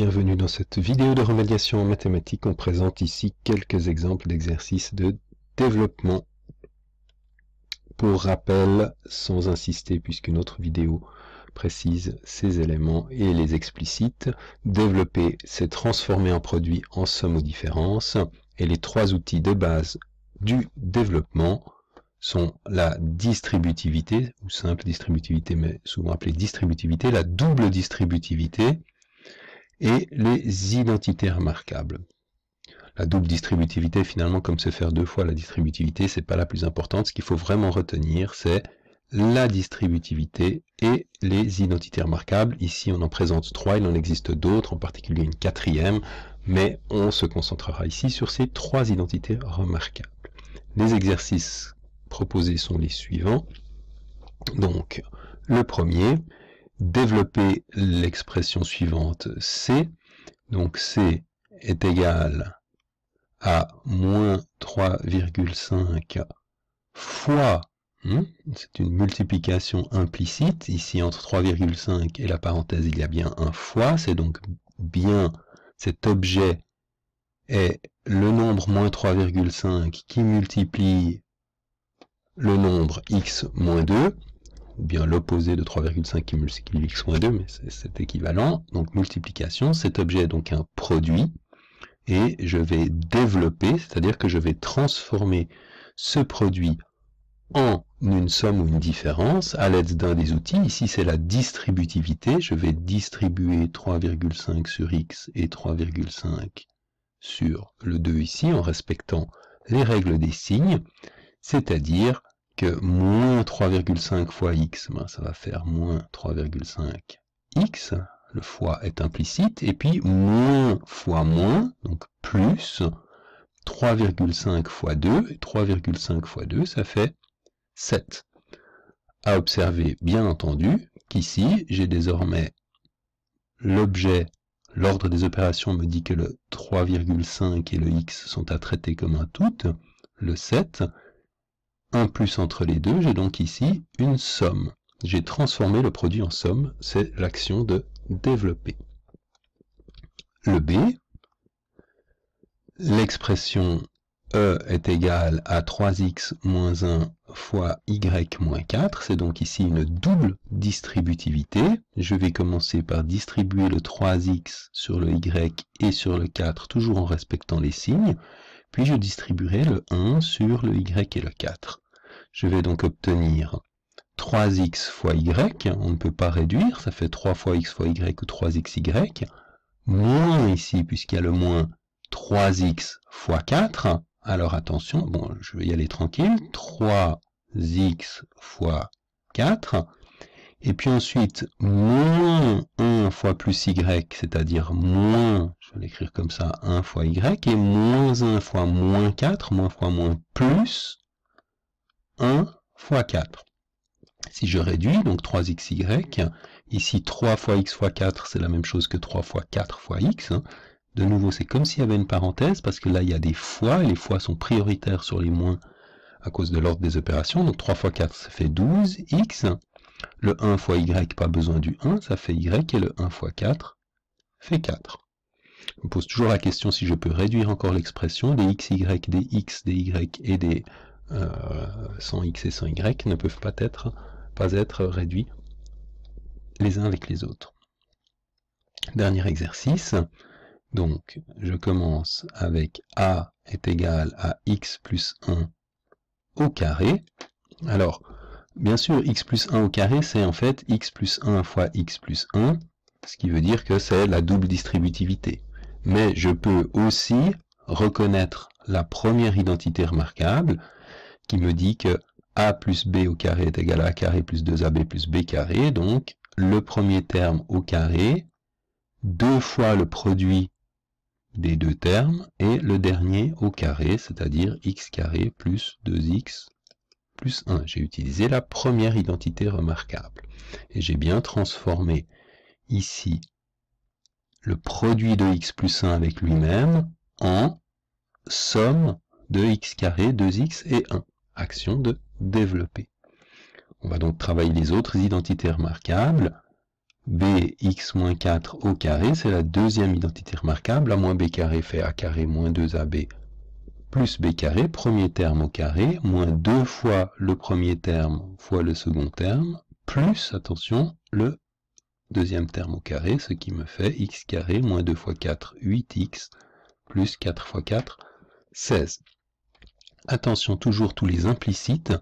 bienvenue dans cette vidéo de remédiation en mathématiques. On présente ici quelques exemples d'exercices de développement. Pour rappel, sans insister puisqu'une autre vidéo précise ces éléments et les explicite, développer, c'est transformer en produit en somme ou différence. Et les trois outils de base du développement sont la distributivité, ou simple distributivité, mais souvent appelée distributivité, la double distributivité, et les identités remarquables. La double distributivité, finalement, comme se faire deux fois la distributivité, c'est pas la plus importante. Ce qu'il faut vraiment retenir, c'est la distributivité et les identités remarquables. Ici, on en présente trois, il en existe d'autres, en particulier une quatrième, mais on se concentrera ici sur ces trois identités remarquables. Les exercices proposés sont les suivants. Donc, le premier, développer l'expression suivante C. Donc C est égal à moins 3,5 fois, hmm, c'est une multiplication implicite, ici entre 3,5 et la parenthèse il y a bien un fois, c'est donc bien cet objet est le nombre moins 3,5 qui multiplie le nombre x moins 2, ou bien l'opposé de 3,5 qui multiplie x moins 2, mais c'est équivalent. Donc multiplication, cet objet est donc un produit, et je vais développer, c'est-à-dire que je vais transformer ce produit en une somme ou une différence à l'aide d'un des outils. Ici, c'est la distributivité. Je vais distribuer 3,5 sur x et 3,5 sur le 2 ici, en respectant les règles des signes, c'est-à-dire moins 3,5 fois x, ben, ça va faire moins 3,5x, le fois est implicite, et puis moins fois moins, donc plus 3,5 fois 2, et 3,5 fois 2, ça fait 7. À observer, bien entendu, qu'ici, j'ai désormais l'objet, l'ordre des opérations me dit que le 3,5 et le x sont à traiter comme un tout, le 7, 1 plus entre les deux, j'ai donc ici une somme. J'ai transformé le produit en somme, c'est l'action de développer. Le B, l'expression E est égale à 3x moins 1 fois y moins 4. C'est donc ici une double distributivité. Je vais commencer par distribuer le 3x sur le y et sur le 4, toujours en respectant les signes puis je distribuerai le 1 sur le y et le 4. Je vais donc obtenir 3x fois y, on ne peut pas réduire, ça fait 3 fois x fois y ou 3xy, moins ici, puisqu'il y a le moins 3x fois 4, alors attention, bon, je vais y aller tranquille, 3x fois 4, et puis ensuite, moins 1 fois plus y, c'est-à-dire moins, je vais l'écrire comme ça, 1 fois y, et moins 1 fois moins 4, moins fois moins plus 1 fois 4. Si je réduis, donc 3xy, ici 3 fois x fois 4, c'est la même chose que 3 fois 4 fois x. De nouveau, c'est comme s'il y avait une parenthèse, parce que là, il y a des fois, et les fois sont prioritaires sur les moins à cause de l'ordre des opérations. Donc 3 fois 4, ça fait 12x. Le 1 fois y, pas besoin du 1, ça fait y, et le 1 fois 4 fait 4. On me pose toujours la question si je peux réduire encore l'expression. Des x, y, des x, des y et des 100 euh, x et 100 y ne peuvent pas être, pas être réduits les uns avec les autres. Dernier exercice. Donc, je commence avec a est égal à x plus 1 au carré. Alors, Bien sûr, x plus 1 au carré, c'est en fait x plus 1 fois x plus 1, ce qui veut dire que c'est la double distributivité. Mais je peux aussi reconnaître la première identité remarquable, qui me dit que a plus b au carré est égal à a carré plus 2ab plus b carré, donc le premier terme au carré, deux fois le produit des deux termes, et le dernier au carré, c'est-à-dire x carré plus 2x j'ai utilisé la première identité remarquable. Et j'ai bien transformé ici le produit de x plus 1 avec lui-même en somme de x carré, 2x et 1. Action de développer. On va donc travailler les autres identités remarquables. bx moins 4 au carré, c'est la deuxième identité remarquable. a moins b carré fait a carré moins 2ab plus b carré, premier terme au carré, moins 2 fois le premier terme fois le second terme, plus, attention, le deuxième terme au carré, ce qui me fait x carré moins 2 fois 4, 8x, plus 4 fois 4, 16. Attention toujours tous les implicites,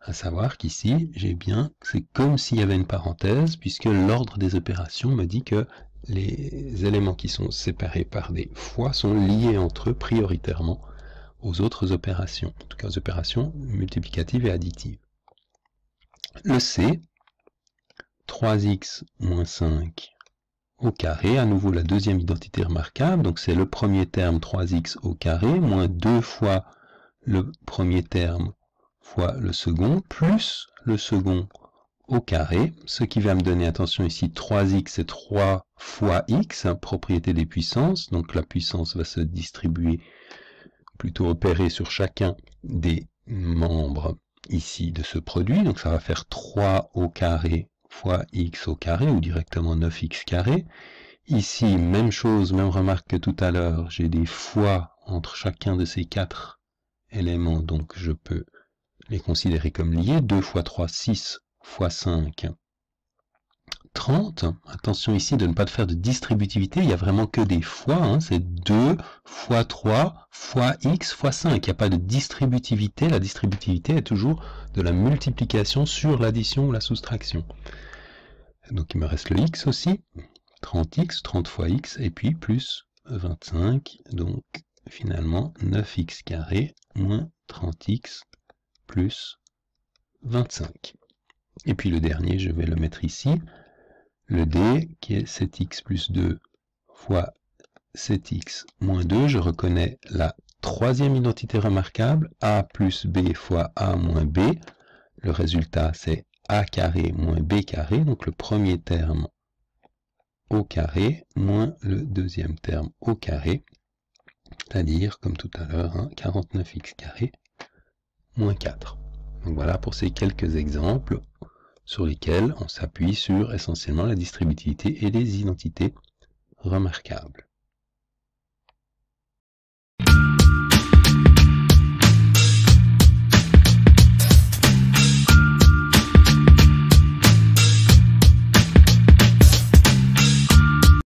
à savoir qu'ici, j'ai bien, c'est comme s'il y avait une parenthèse, puisque l'ordre des opérations me dit que les éléments qui sont séparés par des fois sont liés entre eux prioritairement, aux autres opérations, en tout cas aux opérations multiplicatives et additives. Le C, 3x moins 5 au carré, à nouveau la deuxième identité remarquable, donc c'est le premier terme 3x au carré, moins 2 fois le premier terme fois le second, plus le second au carré, ce qui va me donner, attention ici, 3x et 3 fois x, hein, propriété des puissances, donc la puissance va se distribuer plutôt opérer sur chacun des membres ici de ce produit. Donc ça va faire 3 au carré fois x au carré, ou directement 9x carré. Ici, même chose, même remarque que tout à l'heure, j'ai des fois entre chacun de ces quatre éléments, donc je peux les considérer comme liés. 2 fois 3, 6 fois 5, 30. Attention ici de ne pas faire de distributivité, il n'y a vraiment que des fois. Hein, c'est 2 fois 3 fois x fois 5. Il n'y a pas de distributivité. La distributivité est toujours de la multiplication sur l'addition ou la soustraction. Donc il me reste le x aussi. 30x, 30 fois x, et puis plus 25. Donc finalement 9x carré moins 30x plus 25. Et puis le dernier, je vais le mettre ici le d qui est 7x plus 2 fois 7x moins 2, je reconnais la troisième identité remarquable, a plus b fois a moins b. Le résultat, c'est a carré moins b carré, donc le premier terme au carré moins le deuxième terme au carré, c'est-à-dire, comme tout à l'heure, 49x hein, carré moins 4. Donc voilà pour ces quelques exemples sur lesquels on s'appuie sur essentiellement la distributivité et les identités remarquables.